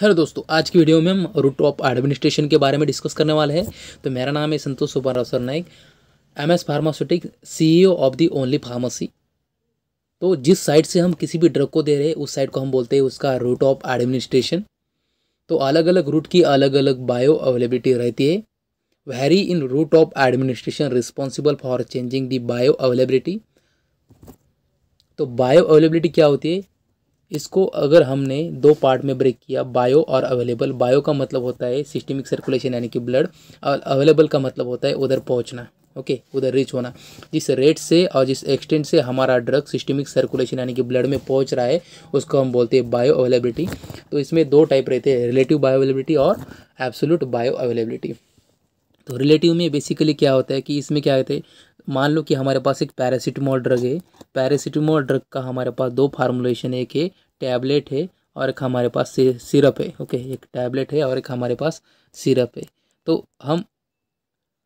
Hello दोस्तों आज की वीडियो में हम रूट ऑफ एडमिनिस्ट्रेशन के बारे में डिस्कस करने वाले हैं तो मेरा नाम है Santosh Subbarao sir Naik M S pharmaceutic CEO of the only pharmacy तो जिस साइड से हम किसी भी ड्रग को दे रहे हैं उस साइड को हम बोलते हैं उसका रूट ऑफ एडमिनिस्ट्रेशन तो अलग अलग रूट की अलग अलग बायो अवेलेबिलिटी रहती है very in route of administration responsible for changing the bio availability तो बायो अवेलेबिलिटी क्या होती है इसको अगर हमने दो पार्ट में ब्रेक किया बायो और अवेलेबल बायो का मतलब होता है सिस्टमिक सर्कुलेशन यानी कि ब्लड और अवेलेबल का मतलब होता है उधर पहुंचना ओके okay, उधर रीच होना जिस रेट से और जिस एक्सटेंट से हमारा ड्रग सिस्टमिक सर्कुलेशन यानी कि ब्लड में पहुंच रहा है उसको हम बोलते हैं बायो अवेलेबिलिटी तो इसमें दो टाइप रहते हैं रिलेटिव बायो अवेलेबिलिटी और एब्सोलूट बायो अवेलेबिलिटी तो रिलेटिव में बेसिकली क्या होता है कि इसमें क्या होते हैं मान लो कि हमारे पास एक पैरासीटामोल ड्रग है पैरासीटामोल ड्रग का हमारे पास दो फार्मूलेशन एक है टैबलेट है और एक हमारे पास सिरप है ओके एक टैबलेट है और एक हमारे पास सिरप है तो हम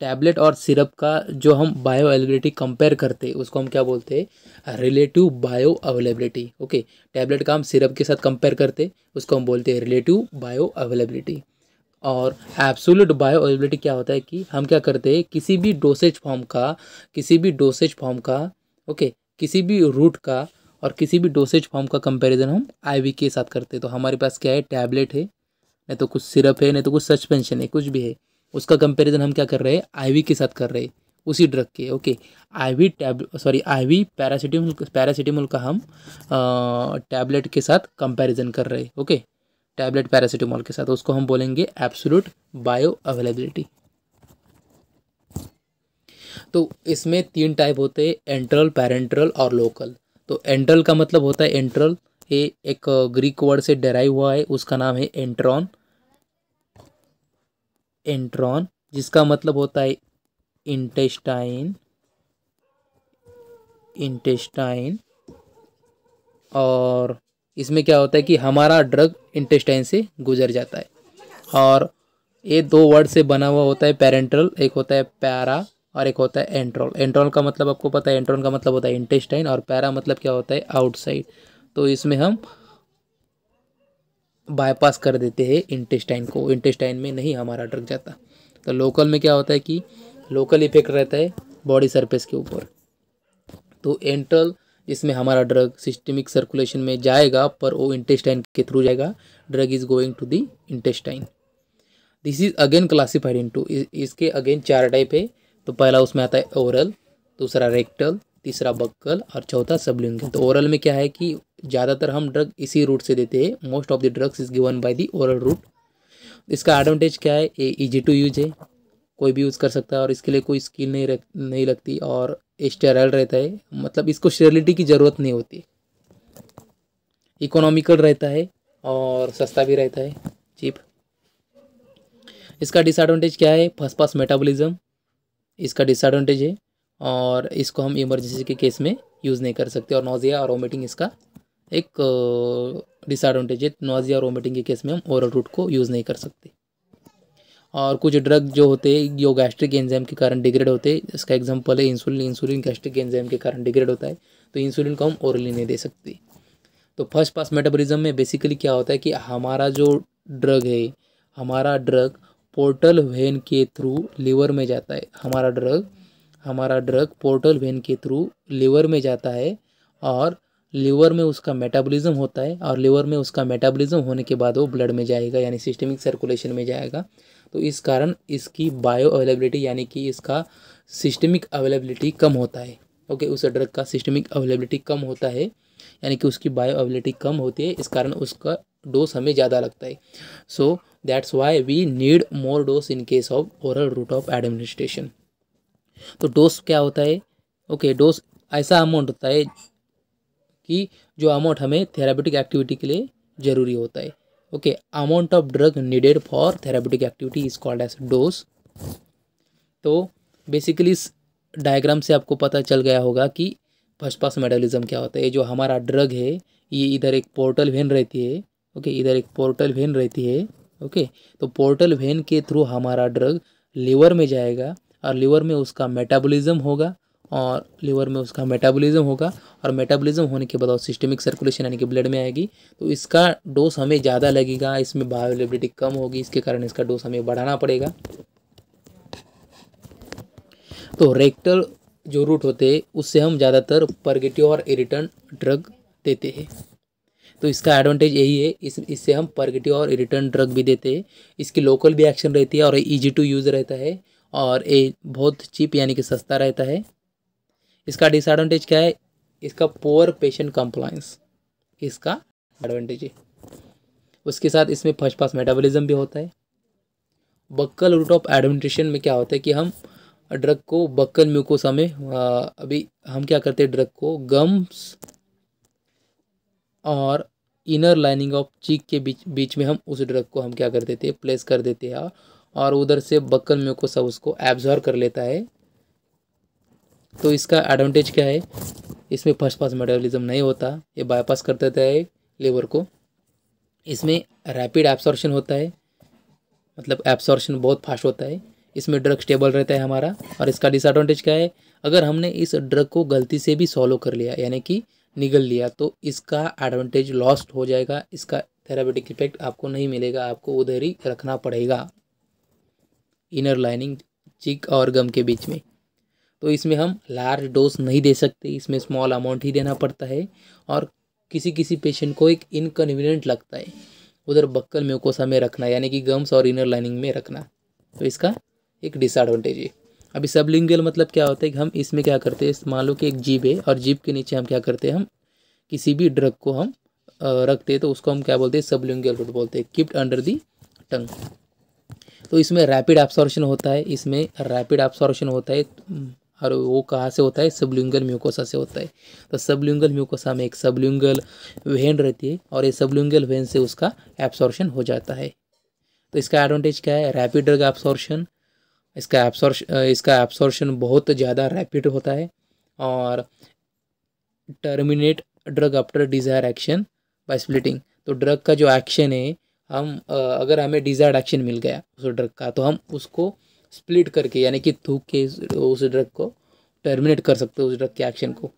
टैबलेट और सिरप का जो हम बायो अवेलेबिलिटी कंपेयर करते हैं उसको हम क्या बोलते हैं relative bio availability okay tablet का हम सिरप के साथ कंपेयर करते उसको हम बोलते हैं रिलेटिव बायो अवेलेबिलिटी और एब्सोल्यूट बायोअवेलेबिलिटी क्या होता है कि हम क्या करते हैं किसी भी डोसेज फॉर्म का किसी भी डोसेज फॉर्म का ओके किसी भी रूट का और किसी भी डोसेज फॉर्म का कंपैरिजन हम आईवी के साथ करते हैं तो हमारे पास क्या है टैबलेट है नहीं तो कुछ सिरप है नहीं तो कुछ सस्पेंशन है कुछ भी है उसका कंपैरिजन हम क्या कर रहे हैं आईवी के साथ कर रहे हैं उसी ड्रग के okay IV tab sorry IV paracetamol paracetamol का हम टैबलेट के साथ कंपैरिजन कर रहे हैं ओके टैबलेट पैरासीटामोल के साथ उसको हम बोलेंगे एब्सोलूट बायो अवेलेबिलिटी तो इसमें तीन टाइप होते हैं एंट्रल पैरेंट्रल और लोकल तो एंट्रल का मतलब होता है एंट्रल ये एक ग्रीक वर्ड से डेराइव हुआ है उसका नाम है एंट्रॉन एंट्रॉन जिसका मतलब होता है इंटेस्टाइन इंटेस्टाइन और इसमें क्या होता है कि हमारा ड्रग इंटेस्टाइन से गुजर जाता है और ये दो वर्ड से बना हुआ होता है पेरेंट्रल एक होता है पैरा और एक होता है एंट्रोल एंट्रोल का मतलब आपको पता है एंट्रोल का मतलब होता है इंटेस्टाइन और पैरा मतलब क्या होता है आउटसाइड तो इसमें हम बाईपास कर देते हैं इंटेस्टाइन को इंटेस्टाइन में नहीं हमारा ड्रग जाता तो लोकल में क्या होता है कि लोकल इफेक्ट रहता है बॉडी सरफेस के ऊपर तो एंट्रल जिसमें हमारा ड्रग सिस्टमिक सर्कुलेशन में जाएगा पर वो इंटेस्टाइन के थ्रू जाएगा drug is going to the intestine this is again classified into इसके अगेन चार टाइप है तो पहला उसमें आता है ओरल दूसरा रेक्टल तीसरा बक्कल और चौथा सबलिंगल तो ओरल में क्या है कि ज़्यादातर हम ड्रग इसी रूट से देते हैं most of the drugs is given by the oral route इसका एडवांटेज क्या है ए इजी टू यूज है कोई भी यूज़ कर सकता है और इसके लिए कोई स्किल नहीं रख नहीं लगती और स्टेराइल रहता है मतलब इसको स्टेरिलिटी की ज़रूरत नहीं होती इकोनॉमिकल रहता है और सस्ता भी रहता है चीप इसका डिसएडवांटेज क्या है फर्स्ट पास मेटाबॉलिज्म इसका डिसएडवांटेज है और इसको हम इमरजेंसी के केस में यूज़ नहीं कर सकते और नोजिया और वोमिटिंग इसका एक डिसएडवांटेज है नोजिया और वोमिटिंग के केस में हम ओरल रूट को यूज़ नहीं कर सकते और कुछ ड्रग जो होते हैं जो गैस्ट्रिक एंजाइम के कारण डिग्रेड होते हैं इसका एग्जांपल है इंसुलिन इंसुलिन गैस्ट्रिक एंजाइम के कारण डिग्रेड होता है तो इंसुलिन को हम ओरली नहीं दे सकते तो फर्स्ट पास मेटाबॉलिज्म में बेसिकली क्या होता है कि हमारा जो ड्रग है हमारा ड्रग पोर्टल वेन के थ्रू लीवर में जाता है हमारा ड्रग हमारा ड्रग पोर्टल वेन के थ्रू लीवर में जाता है और लीवर में उसका मेटाबॉलिज्म होता है और लीवर में उसका मेटाबॉलिज्म होने के बाद वो ब्लड में जाएगा यानी सिस्टमिक सर्कुलेशन में जाएगा तो इस कारण इसकी बायो अवेलेबिलिटी यानी कि इसका सिस्टमिक अवेलेबिलिटी कम होता है ओके उस ड्रग का सिस्टमिक अवेलेबिलिटी कम होता है यानी कि उसकी बायो अवेलेबिलिटी कम होती है इस कारण उसका डोज हमें ज़्यादा लगता है so that's why we need more dose in case of oral route of administration तो डोज क्या होता है ओके okay, डोज ऐसा अमाउंट होता है कि जो अमाउंट हमें थेराप्यूटिक एक्टिविटी के लिए ज़रूरी होता है okay amount of drug needed for therapeutic activity is called as dose तो बेसिकली इस डायग्राम से आपको पता चल गया होगा कि फर्स्ट पास मेटाबॉलिज्म क्या होता है ये जो हमारा ड्रग है ये इधर एक पोर्टल वेन रहती है ओके इधर एक पोर्टल वेन रहती है ओके तो पोर्टल वेन के थ्रू हमारा ड्रग लीवर में जाएगा और लीवर में उसका मेटाबॉलिज्म होगा और लीवर में उसका मेटाबॉलिज्म होगा और मेटाबॉलिज्म होने के बाद और सिस्टमिक सर्कुलेशन यानी कि ब्लड में आएगी तो इसका डोज हमें ज़्यादा लगेगा इसमें बायोलेबिलिटी कम होगी इसके कारण इसका डोज हमें बढ़ाना पड़ेगा तो रेक्टल जो रूट होते हैं उससे हम ज़्यादातर परगेटिव और इरिटन ड्रग देते हैं तो इसका एडवांटेज यही है इस इससे हम परगेटिव और इरिटन ड्रग भी देते हैं इसकी लोकल भी एक्शन रहती है और ईजी टू यूज़ रहता है और ये बहुत चीप यानी कि सस्ता रहता है इसका डिसएडवांटेज क्या है इसका पोअर पेशेंट कंप्लायंस इसका एडवांटेज है उसके साथ इसमें फर्स्ट पास मेटाबॉलिज्म भी होता है बक्कल रूट ऑफ एडमिनिस्ट्रेशन में क्या होता है कि हम ड्रग को बक्कल म्यूकोसा में अभी हम क्या करते हैं ड्रग को गम्स और इनर लाइनिंग ऑफ चीक के बीच बीच में हम उस ड्रग को हम क्या कर देते हैं प्लेस कर देते हैं और उधर से बक्कल म्यूकोसा उसको एब्जॉर्व कर लेता है तो इसका एडवांटेज क्या है इसमें फर्स्ट पास मेटाबॉलिज्म नहीं होता ये बाईपास कर देता है लेबर को इसमें रैपिड एब्सॉर्शन होता है मतलब एब्सॉर्शन बहुत फास्ट होता है इसमें ड्रग स्टेबल रहता है हमारा और इसका डिसएडवांटेज क्या है अगर हमने इस ड्रग को गलती से भी सॉलो कर लिया यानी कि निगल लिया तो इसका एडवांटेज लॉस्ट हो जाएगा इसका थेराबेटिक इफेक्ट आपको नहीं मिलेगा आपको उधर ही रखना पड़ेगा इनर लाइनिंग चिक और गम के बीच में तो इसमें हम लार्ज डोज नहीं दे सकते इसमें स्मॉल अमाउंट ही देना पड़ता है और किसी किसी पेशेंट को एक इनकन्वीनियंट लगता है उधर बक्कल म्यूकोसा में रखना यानी कि गम्स और इनर लाइनिंग में रखना तो इसका एक डिसएडवांटेज है अभी सबलिंगल मतलब क्या होता है कि हम इसमें क्या करते हैं मान लो कि एक जीप है और जीप के नीचे हम क्या करते हैं हम किसी भी ड्रग को हम रखते हैं तो उसको हम क्या बोलते हैं सबलिंगल रूट बोलते हैं किप्ट अंडर दी टंग तो इसमें रैपिड एब्सॉर्प्शन होता है इसमें रैपिड एब्सॉर्प्शन होता है और वो कहाँ से होता है सबलिंगल म्यूकोसा से होता है तो सबलिंगल म्यूकोसा में एक सबलिंगल वेन रहती है और ये सबलिंगल वेन से उसका एब्सॉर्शन हो जाता है तो इसका एडवांटेज क्या है रैपिड ड्रग एब्सॉर्शन इसका एब्सॉर्शन इसका एब्सॉर्शन बहुत ज़्यादा रैपिड होता है और terminate drug after desired action by splitting तो ड्रग का जो एक्शन है हम अगर हमें डिज़ायर्ड एक्शन मिल गया उस ड्रग का तो हम उसको स्प्लिट करके यानी कि थूक के उस ड्रग को टर्मिनेट कर सकते हो उस ड्रग के एक्शन को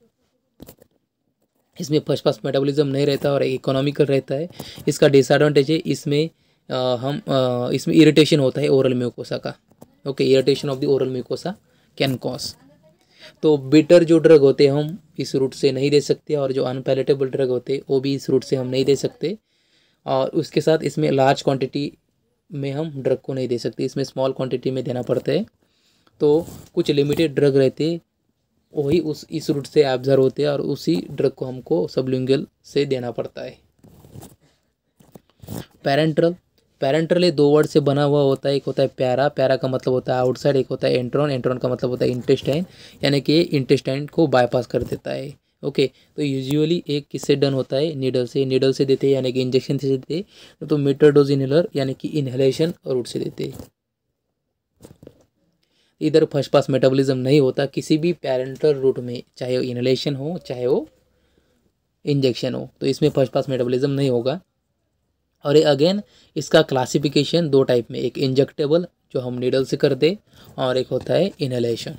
इसमें फर्स्ट पास मेटाबॉलिज्म नहीं रहता और इकोनॉमिकल रहता है इसका डिसएडवांटेज है इसमें आ, हम आ, इसमें इरिटेशन होता है ओरल म्यूकोसा का okay irritation of the oral mucosa can cause तो बिटर जो ड्रग होते हैं हम इस रूट से नहीं दे सकते और जो अनपैलेटेबल ड्रग होते हैं वो भी इस रूट से हम नहीं दे सकते और उसके साथ इसमें लार्ज क्वांटिटी में हम ड्रग को नहीं दे सकते इसमें स्मॉल क्वांटिटी में देना पड़ता है तो कुछ लिमिटेड ड्रग रहते वही उस इस रूट से एब्जर्व होते हैं और उसी ड्रग को हमको सबलिंगल से देना पड़ता है पैरेंट्रल पैरेंट्रल ये दो वर्ड से बना हुआ होता है एक होता है प्यारा प्यारा का मतलब होता है आउटसाइड एक होता है एंट्रॉन एंट्रॉन का मतलब होता है इंटेस्टाइन यानी कि इंटेस्टाइन को बाईपास कर देता है ओके तो यूजुअली एक किससे डन होता है नीडल से नीडल से देते हैं यानी कि इंजेक्शन से देते हैं तो मीटर डोज इनहेलर यानी कि इनहेलेशन और उठ से देते हैं इधर फर्स्ट पास मेटाबॉलिज्म नहीं होता किसी भी पैरेंटल रूट में चाहे वो इनहेलेशन हो चाहे वो इंजेक्शन हो तो इसमें फर्स्ट पास मेटाबॉलिज्म नहीं होगा और ये अगेन इसका क्लासिफिकेशन दो टाइप में एक इंजेक्टेबल जो हम नीडल से करते और एक होता है इनहेलेशन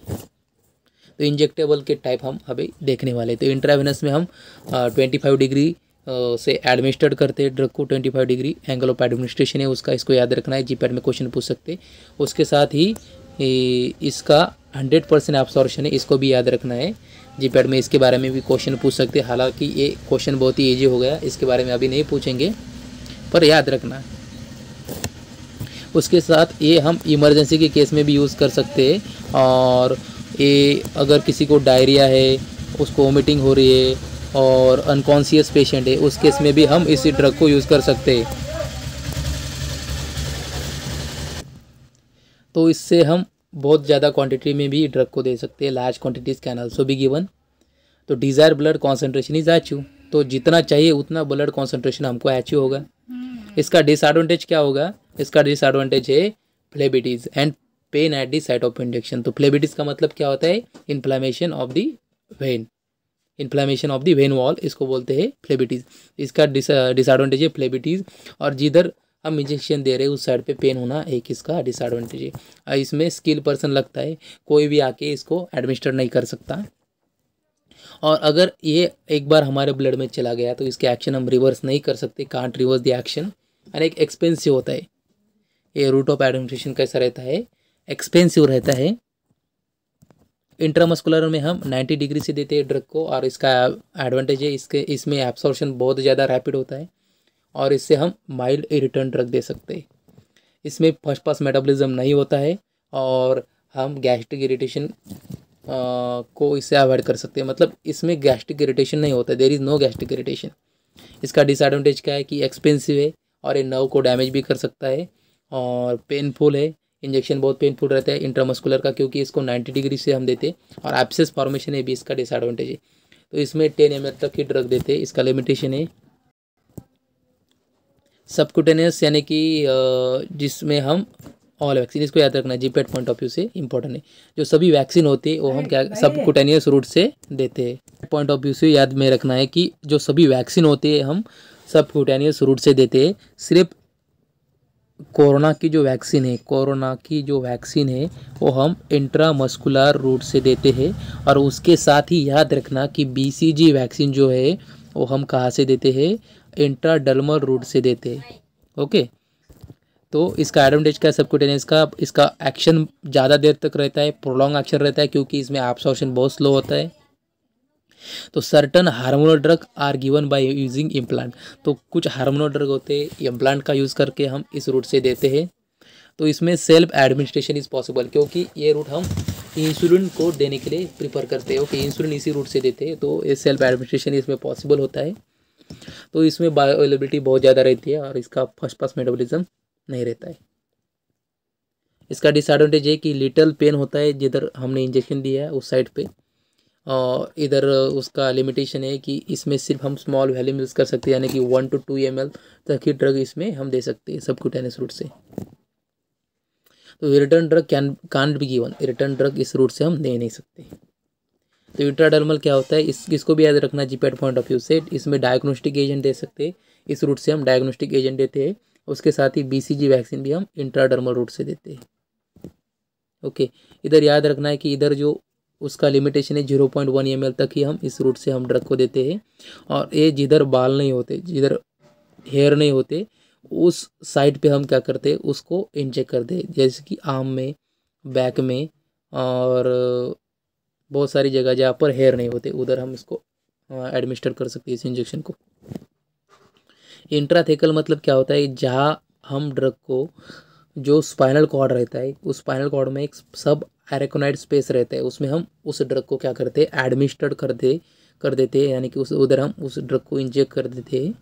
तो इंजेक्टेबल के टाइप हम अभी देखने वाले तो इंट्रावेनस में हम ट्वेंटी फाइव डिग्री से एडमिनिस्टर्ड करते हैं ड्रग को twenty five degree angle of administration है उसका इसको याद रखना है जीपैड में क्वेश्चन पूछ सकते उसके साथ ही इसका हंड्रेड परसेंट ऑब्सॉर्शन है इसको भी याद रखना है जीपैड में इसके बारे में भी क्वेश्चन पूछ सकते हालांकि ये क्वेश्चन बहुत ही ईजी हो गया इसके बारे में अभी नहीं पूछेंगे पर याद रखना उसके साथ ये हम इमरजेंसी के केस में भी यूज़ कर सकते हैं और ये अगर किसी को डायरिया है उसको वोमिटिंग हो रही है और अनकॉन्सियस पेशेंट है उस केस में भी हम इसी ड्रग को यूज़ कर सकते हैं तो इससे हम बहुत ज़्यादा क्वांटिटी में भी ड्रग को दे सकते हैं large quantities can also be given तो desired blood concentration is achieved तो जितना चाहिए उतना ब्लड कॉन्सेंट्रेशन हमको एचू होगा हम्म। इसका डिसएडवांटेज क्या होगा इसका डिसएडवांटेज है phlebitis and pain at the site of injection तो फ्लेबिटिस का मतलब क्या होता है inflammation of the vein inflammation of the vein wall इसको बोलते हैं फ्लेबिटीज इसका डिसएडवांटेज है फ्लेबिटीज और जिधर हम इंजेक्शन दे रहे हैं उस साइड पे पेन होना एक इसका डिसएडवांटेज है इसमें स्किल पर्सन लगता है कोई भी आके इसको एडमिनिस्टर नहीं कर सकता और अगर ये एक बार हमारे ब्लड में चला गया तो इसके एक्शन हम रिवर्स नहीं कर सकते कांट रिवर्स द एक्शन और एक एक्सपेंसिव होता है ये रूट ऑफ एडमिनिस्ट्रेशन कैसा रहता है एक्सपेंसिव रहता है इंट्रामस्कुलर में हम 90 डिग्री से देते हैं ड्रग को और इसका एडवांटेज है इसके इसमें एब्सॉर्शन बहुत ज़्यादा रैपिड होता है और इससे हम माइल्ड इरिटेंट ड्रग दे सकते हैं इसमें फर्स्ट पास मेटाबॉलिज्म नहीं होता है और हम गैस्ट्रिक इरिटेशन को इससे अवॉइड कर सकते हैं मतलब इसमें गैस्ट्रिक इरिटेशन नहीं होता there is no gastric irritation इसका डिसएडवांटेज क्या है कि एक्सपेंसिव है और ये नर्व को डैमेज भी कर सकता है और पेनफुल है इंजेक्शन बहुत पेनफुल रहता है इंट्रामस्कुलर का क्योंकि इसको 90 डिग्री से हम देते हैं और एप्सेस फॉर्मेशन है भी इसका डिसएडवांटेज है तो इसमें टेन एम तक की ड्रग देते हैं इसका लिमिटेशन है सबकुटेनियस यानी कि जिसमें हम ऑल वैक्सीन इसको याद रखना जीपेट पॉइंट ऑफ व्यू से इंपॉर्टेंट है जो सभी वैक्सीन होती है वो हम क्या सबकुटेनियस रूट से देते हैं पॉइंट ऑफ व्यू से याद में रखना है कि जो सभी वैक्सीन होते हैं हम सबकुटेनियस रूट से देते हैं सिर्फ कोरोना की जो वैक्सीन है कोरोना की जो वैक्सीन है वो हम इंट्रामस्कुलर रूट से देते हैं और उसके साथ ही याद रखना कि बीसीजी वैक्सीन जो है वो हम कहाँ से देते हैं डलमर रूट से देते हैं ओके तो इसका एडवांटेज क्या सबको का इसका एक्शन ज़्यादा देर तक रहता है प्रोलॉन्ग एक्शन रहता है क्योंकि इसमें ऑप्शन बहुत स्लो होता है तो certain hormonal drug are given by using implant तो कुछ हार्मोनल ड्रग होते हैं इम्प्लांट का यूज़ करके हम इस रूट से देते हैं तो इसमें सेल्फ एडमिनिस्ट्रेशन इज़ पॉसिबल क्योंकि ये रूट हम इंसुलिन को देने के लिए प्रिफर करते हैं ओके इंसुलिन इसी रूट से देते हैं तो ये सेल्फ एडमिनिस्ट्रेशन इसमें पॉसिबल होता है तो इसमें बायोअवेलेबिलिटी बहुत ज़्यादा रहती है और इसका फर्स्ट पास मेटाबोलिज्म नहीं रहता है इसका डिसएडवांटेज है कि लिटल पेन होता है जिधर हमने इंजेक्शन दिया है उस साइड पे इधर उसका लिमिटेशन है कि इसमें सिर्फ हम स्मॉल वैल्यूम यूज़ कर सकते हैं यानी कि one to two M L तक ही ड्रग इसमें हम दे सकते हैं सबक्यूटेनियस रूट से तो रिटर्न ड्रग कैन कान भी गिवन रिटर्न ड्रग इस रूट से हम दे नहीं सकते तो इंट्राडर्मल क्या होता है इस इसको भी याद रखना पेड पॉइंट ऑफ व्यू से इसमें डायग्नोस्टिक एजेंट दे सकते हैं इस रूट से हम डायग्नोस्टिक एजेंट देते हैं उसके साथ ही बीसीजी वैक्सीन भी हम इंट्राडर्मल रूट से देते हैं ओके इधर याद रखना है कि इधर जो उसका लिमिटेशन है जीरो पॉइंट वन एम तक ही हम इस रूट से हम ड्रग को देते हैं और ये जिधर बाल नहीं होते जिधर हेयर नहीं होते उस साइड पे हम क्या करते हैं उसको इंजेक्ट करते हैं जैसे कि आम में बैक में और बहुत सारी जगह जहाँ पर हेयर नहीं होते उधर हम इसको एडमिनिस्टर कर सकते हैं इस इंजेक्शन को इंट्राथेकल मतलब क्या होता है जहाँ हम ड्रग को जो स्पाइनल कॉर्ड रहता है उस स्पाइनल कॉर्ड में एक सब एरेकोनाइड स्पेस रहता है उसमें हम उस ड्रग को क्या करते हैं एडमिनिस्टर्ड करते कर देते हैं यानी कि उस उधर हम उस ड्रग को इंजेक्ट कर देते हैं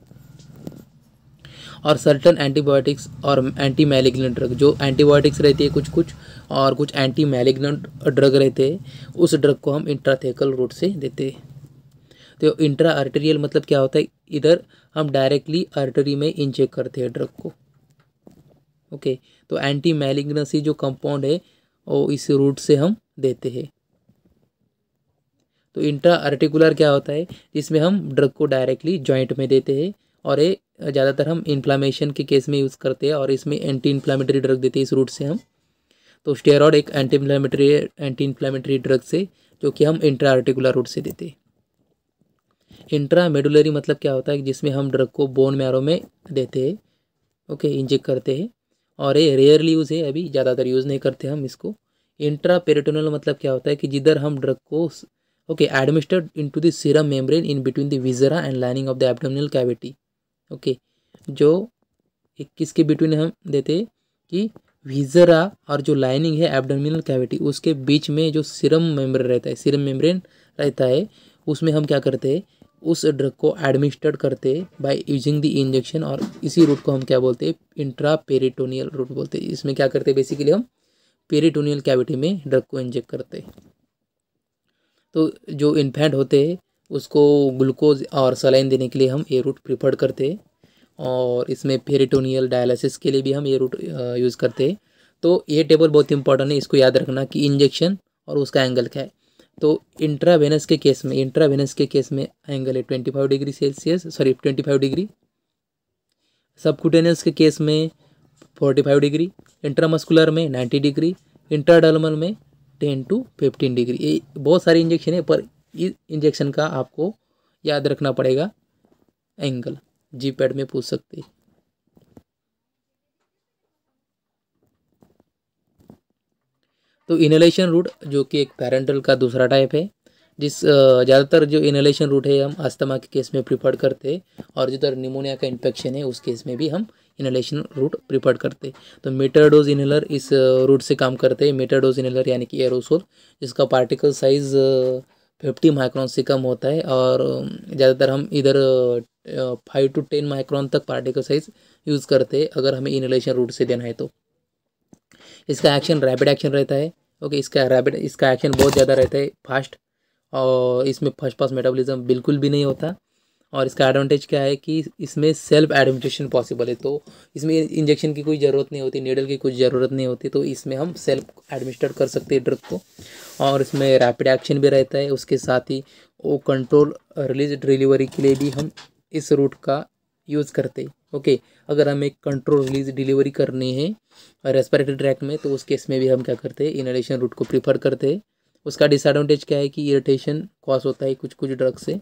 और सर्टन एंटीबायोटिक्स और एंटी मैलिग्नेंट ड्रग जो एंटीबायोटिक्स रहती है कुछ कुछ और कुछ एंटी मैलिग्नेंट ड्रग रहते हैं उस ड्रग को हम इंट्राथेकल रूट से देते हैं तो इंट्रा आर्टेरियल मतलब क्या होता है इधर हम डायरेक्टली आर्टरी में इंजेक्ट करते हैं ड्रग को ओके okay. तो एंटी मैलिग्नसी जो कंपाउंड है वो इस रूट से हम देते हैं तो इंट्रा आर्टिकुलर क्या होता है जिसमें हम ड्रग को डायरेक्टली जॉइंट में देते हैं और ये ज़्यादातर हम इन्फ्लामेशन के केस में यूज़ करते हैं और इसमें एंटी इन्फ्लामेटरी ड्रग देते हैं इस रूट से हम तो स्टेरॉयड एक anti inflammatory anti inflammatory drug से जो कि हम इंट्रा आर्टिकुलर रूट से देते हैं इंट्रा मेडुलरी मतलब क्या होता है जिसमें हम ड्रग को बोन मैरो में देते हैं ओके इंजेक्ट करते हैं और ये रेयरली यूज़ है अभी ज़्यादातर यूज़ नहीं करते हम इसको इंट्रा पेरिटोनल मतलब क्या होता है कि जिधर हम ड्रग को okay administered into serum membrane in between the viscera and lining of the abdominal cavity okay जो एक किसके बिटवीन हम देते कि विजरा और जो लाइनिंग है एबडोमिनल कैविटी उसके बीच में जो सीरम मेम्ब्रेन रहता है सीरम मेम्ब्रेन रहता है उसमें हम क्या करते हैं उस ड्रग को एडमिनिस्टर्ड करते बाय यूजिंग द इंजेक्शन और इसी रूट को हम क्या बोलते हैं इंट्रा पेरिटोनियल रूट बोलते हैं इसमें क्या करते हैं बेसिकली हम पेरिटोनियल कैविटी में ड्रग को इंजेक्ट करते हैं तो जो इन्फेंट होते हैं उसको ग्लूकोज और सलाइन देने के लिए हम ये रूट प्रिफर करते हैं और इसमें पेरिटोनियल डायलिसिस के लिए भी हम ये रूट यूज़ uh, करते हैं तो ये टेबल बहुत इंपॉर्टेंट है इसको याद रखना कि इंजेक्शन और उसका एंगल क्या है तो इंट्रावेनस के केस में इंट्रावेनस के केस में एंगल है twenty five degree Celsius sorry twenty five degree subcutaneous के केस में फोर्टी फाइव डिग्री इंट्रामस्कुलर में नाइन्टी डिग्री इंट्राडर्मल में टेन टू फिफ्टीन डिग्री ये बहुत सारे इंजेक्शन है पर इस इंजेक्शन का आपको याद रखना पड़ेगा एंगल जी पैड में पूछ सकते हैं तो इनहेलेशन रूट जो कि एक पैरेंटल का दूसरा टाइप है जिस ज़्यादातर जो इनहेलेशन रूट है हम अस्थमा के केस में प्रिफर्ड करते हैं और जिधर निमोनिया का इन्फेक्शन है उस केस में भी हम इनहेलेशन रूट प्रिफर्ड करते तो मीटरडोज इनहेलर इस रूट से काम करते हैं मीटरडोज इनहेलर यानी कि एरोसोल जिसका पार्टिकल साइज़ फिफ्टी माइक्रॉन से कम होता है और ज़्यादातर हम इधर फाइव टू टेन माइक्रॉन तक पार्टिकल साइज़ यूज़ करते हैं अगर हमें इनहेलेशन रूट से देना है तो इसका एक्शन रैपिड एक्शन रहता है ओके इसका रैपिड इसका एक्शन बहुत ज़्यादा रहता है फास्ट और इसमें फर्स्ट पास मेटाबॉलिज्म बिल्कुल भी नहीं होता और इसका एडवांटेज क्या है कि इसमें सेल्फ एडमिनिस्ट्रेशन पॉसिबल है तो इसमें इंजेक्शन की कोई ज़रूरत नहीं होती नीडल की कोई ज़रूरत नहीं होती तो इसमें हम सेल्फ एडमिनिस्टर कर सकते हैं ड्रग को और इसमें रैपिड एक्शन भी रहता है उसके साथ ही वो कंट्रोल रिलीज डिलीवरी के लिए भी हम इस रूट का यूज़ करते हैं ओके अगर हमें कंट्रोल रिलीज डिलीवरी करनी है रेस्पिरेटरी ट्रैक में तो उस केस में भी हम क्या करते हैं इनहेलेशन रूट को प्रीफर करते हैं उसका डिसएडवांटेज क्या है कि इरिटेशन कॉज होता है कुछ कुछ ड्रग से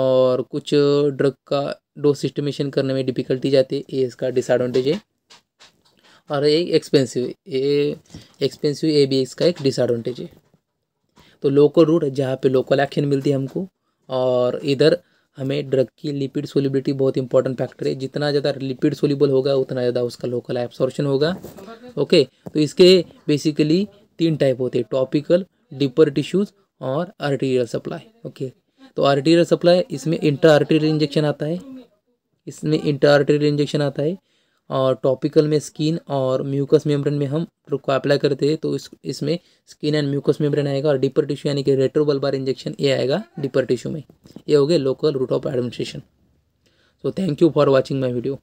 और कुछ ड्रग का डो सिस्टमेशन करने में डिफ़िकल्टी जाती है ये इसका डिसएडवांटेज है और ये एक्सपेंसिव ये एक्सपेंसिव ए भी इसका एक डिसएडवांटेज है तो लोकल रूट जहाँ पे लोकल एक्शन मिलती है हमको और इधर हमें ड्रग की लिपिड सोलिबिलिटी बहुत इंपॉर्टेंट फैक्टर है जितना ज़्यादा लिपिड सोलिबल होगा उतना ज़्यादा उसका लोकल एब्सॉर्शन होगा ओके तो इसके बेसिकली तीन टाइप होते हैं टॉपिकल डिपर टिश्यूज़ और आर्टीरियल सप्लाई ओके तो आर्टीरियल सप्लाई इसमें इंटर आर्टीरियल इंजेक्शन आता है इसमें इंटर आर्टीरियल इंजेक्शन आता है और टॉपिकल में स्किन और म्यूकस मेम्ब्रेन में हम ड्रग को अप्लाई करते हैं तो इस इसमें स्किन एंड म्यूकस मेम्ब्रेन आएगा और डिपर टिश्यू यानी कि रेट्रोबल्बार इंजेक्शन ये आएगा डिपर टिश्यू में ये हो गया local route of administration so thank you for watching my video